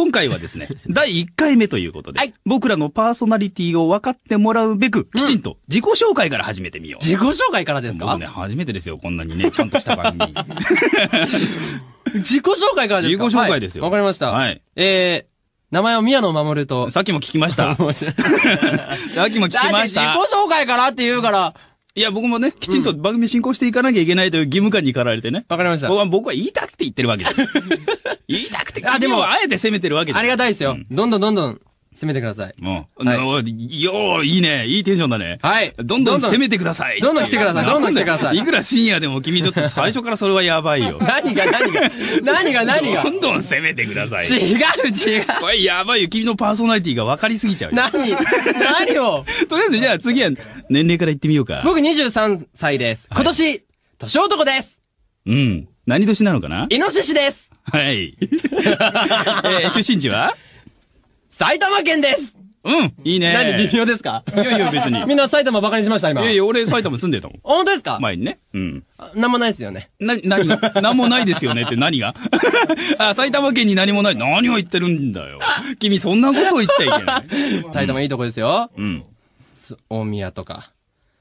今回はですね、第1回目ということで、はい、僕らのパーソナリティを分かってもらうべく、きちんと自己紹介から始めてみよう。自己紹介からですかね、初めてですよ、こんなにね、ちゃんとした番組。自己紹介からですか自己紹介ですよ。わ、はい、かりました。はい。えー、名前は宮野守と。さっきも聞きました。さっきも聞きました。自己紹介からって言うから、いや、僕もね、きちんと番組進行していかなきゃいけないという義務感に駆られてね。わかりました僕。は僕は言いたくて言ってるわけじゃん。言 いたくて、あ、ででもあえて攻めてるわけじゃん。ありがたいですよ。どんどんどんどん攻めてください。うん。はいよー、いいね。いいテンションだね。はいどんどん攻めてください。どんどん来てくださいどんどん来てくださいいくら深夜でも君ちょっと最初からそれはやばいよ。何が何が何が何がどんどん攻めてください。違う違う。これやばいよ。君のパーソナリティが分かりすぎちゃうよ。何何を とりあえずじゃあ次は、年齢から言ってみようか。僕23歳です。今年、はい、年男です。うん。何年なのかなイノシシです。はい。えー、出身地は埼玉県です。うん、いいね。何、微妙ですかいやいや、別に。みんな埼玉馬鹿にしました、今。いやいや、俺埼玉住んでたもん。本当ですか前にね。うん。何もないですよね。な、何が何もないですよねって何が あ、埼玉県に何もない。何を言ってるんだよ。君、そんなこと言っちゃいけない。埼玉いいとこですよ。うん。大宮とか。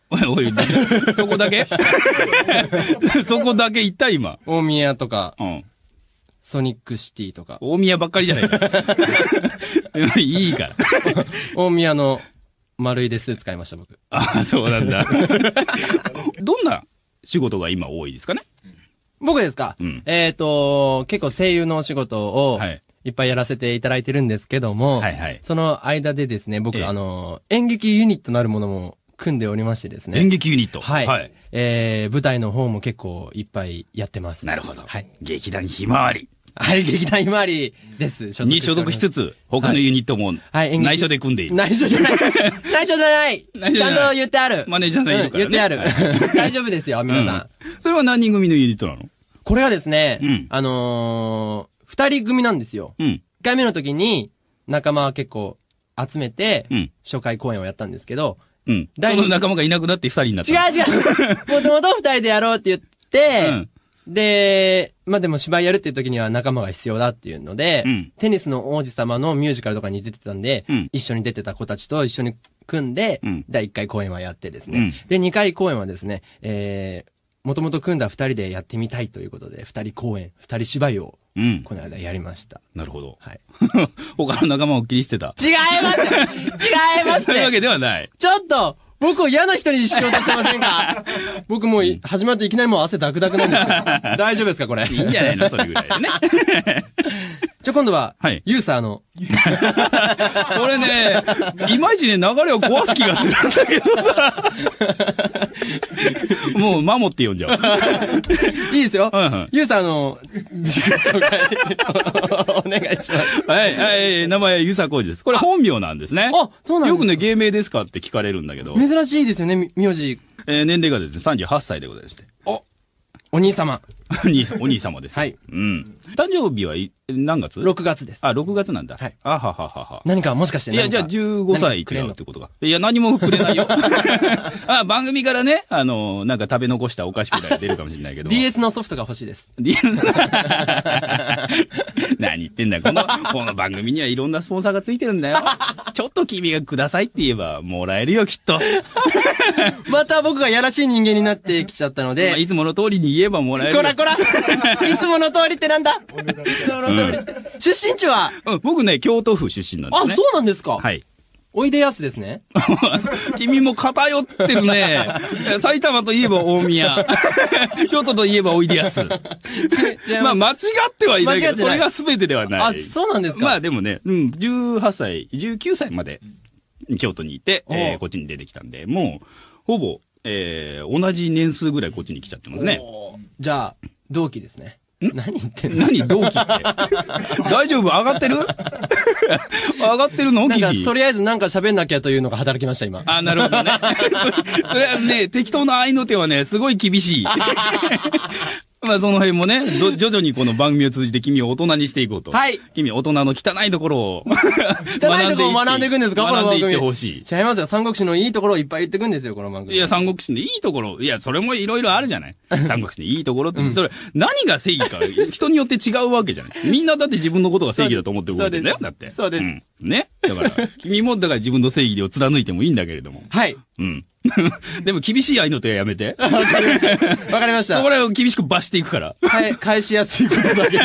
おい、そこだけ そこだけ行った今。大宮とか、うん、ソニックシティとか。大宮ばっかりじゃないか。いいから。大宮の丸いです使いました、僕。ああ、そうなんだ。どんな仕事が今多いですかね僕ですか、うん、えっ、ー、と、結構声優のお仕事を、はい、いっぱいやらせていただいてるんですけども、はいはい、その間でですね、僕、あの、演劇ユニットなるものも組んでおりましてですね。演劇ユニットはい。はい、えー、舞台の方も結構いっぱいやってます。なるほど。はい。劇団ひまわり。はい、劇団ひまわりです。所に所属しつつ、他のユニットも、はい、内緒で組んでいる。内緒じゃない。内緒じゃない。内緒じゃない。ちゃんと言ってある。マネージャーの。いるから、う言ってある。大丈夫ですよ、皆さんん、それは何人組のユニットなのこれはですね、うん、あのー、二人組なんですよ。うん。一回目の時に、仲間は結構集めて、うん。初回公演をやったんですけど、うん。第その仲間がいなくなって二人になった。違う違う。もともと二人でやろうって言って、うん、で、まあ、でも芝居やるっていう時には仲間が必要だっていうので、うん、テニスの王子様のミュージカルとかに出てたんで、うん、一緒に出てた子たちと一緒に組んで、うん、第一回公演はやってですね。で、二回公演はですね、えー、もともと組んだ二人でやってみたいということで、二人公演、二人芝居をうん、この間やりました。なるほど。はい。他の仲間を切り捨てた。違います違いますと いうわけではない。ちょっと僕を嫌な人にしようとしてませんか 僕もう始まっていきなりもう汗ダクダクなんですよ。大丈夫ですかこれ。いいんじゃないのそれぐらいでね。じゃあ今度は、はい、ユーサーの。それね、いまいちね、流れを壊す気がするんだけどさ。もう、マモって呼んじゃう。いいですよ。ユーサーの、自己紹介お願いします。はい、はい、名前、ユーサーコージです。これ本名なんですね。あ、そうなんですよくね、芸名ですかって聞かれるんだけど。珍しいですよね、苗名字。えー、年齢がですね、38歳でございまして。おお兄様。お兄様です。はい。うん。誕生日は何月 ?6 月です。あ、6月なんだ。はい。あはははは。何かもしかしていや、じゃあ15歳れるってことか。いや、何もくれないよ。あ、番組からね、あの、なんか食べ残したお菓子くらい出るかもしれないけど。DS のソフトが欲しいです。DS 何言ってんだこの、この番組にはいろんなスポンサーがついてるんだよ。ちょっと君がくださいって言えば、もらえるよ、きっと。また僕がやらしい人間になってきちゃったので。いつもの通りに言えばもらえるこらこら いつもの通りってなんだいつもの通りって。出身地は、うん、僕ね、京都府出身なんです、ね、あ、そうなんですかはい。おいでやすですね。君も偏ってるね。埼玉といえば大宮。京都といえばおいでやす。まあ、間違ってはいないけど、それが全てではない。あ、そうなんですかまあでもね、うん、18歳、19歳まで京都にいて、えー、こっちに出てきたんで、もう、ほぼ、えー、同じ年数ぐらいこっちに来ちゃってますね。じゃあ、同期ですね。何言ってんの何同期って。大丈夫上がってる 上がってるのなんとりあえずなんか喋んなきゃというのが働きました、今。あ、なるほどね。それはね、適当な愛の手はね、すごい厳しい。まあその辺もね、徐々にこの番組を通じて君を大人にしていこうと。はい。君大人の汚いところを 汚いところを学んでいくんですか学んでいってほしい。違いますよ。三国志のいいところをいっぱい言ってくんですよ、この番組。いや、三国志のいいところ。いや、それもいろいろあるじゃない。三国志のいいところって、うん、それ、何が正義か、人によって違うわけじゃない。みんなだって自分のことが正義だと思って動いてるんだよ、だって。そうです。うん、ね。だから、君もだから自分の正義を貫いてもいいんだけれども。はい。うん。でも厳しい愛の手はやめて。わかりました。わかりました。これを厳しく罰していくから。はい、返しやすいことだけ、こ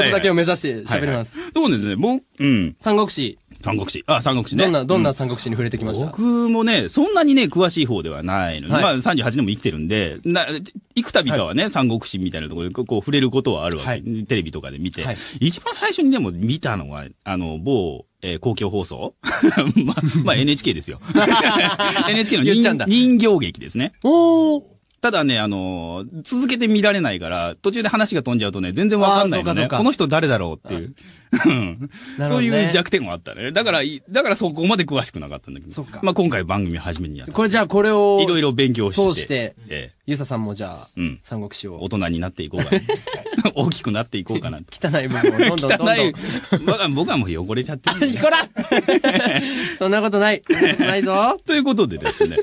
とだけを目指して喋ります。そうですね、もう、うん。三国志。三国志。あ、三国志ね。どんな、どんな三国志に触れてきました僕もね、そんなにね、詳しい方ではないのまあ38年も生きてるんで、な、幾度かはね、三国志みたいなところにこう触れることはあるわけ。テレビとかで見て。一番最初にでも見たのは、あの、某、えー、公共放送 ま、まあ NHK ですよ。NHK の人形劇ですね。おー。ただね、あのー、続けて見られないから、途中で話が飛んじゃうとね、全然わかんないよね。この人誰だろうっていう。ね、そういう弱点はあったね。だから、だからそこまで詳しくなかったんだけど。まあ今回番組初めにやった。これじゃあこれを。いろいろ勉強して。通して、ええ、ゆささんもじゃあ、うん、三国志を。大人になっていこうか、ね。大きくなっていこうかな汚い部分をどんどんどんどん汚い僕はもう汚れちゃってる、ね、こら そんなことないないぞ ということでですね、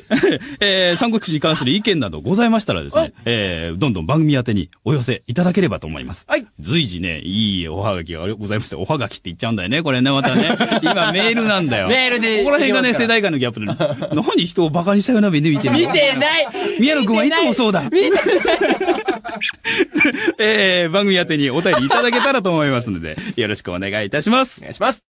えー、三国志に関する意見などございましたらですね、えー、どんどん番組宛てにお寄せいただければと思います、はい、随時ねいいおはがきがございましておはがきって言っちゃうんだよねこれねまたね今メールなんだよメールでここら辺がね世代間のギャップで何人をバカにしたような目で見てる見てない宮野君はいつもそうだ見てないえー、番組宛てにお便りいただけたらと思いますので、よろしくお願いいたします。お願いします。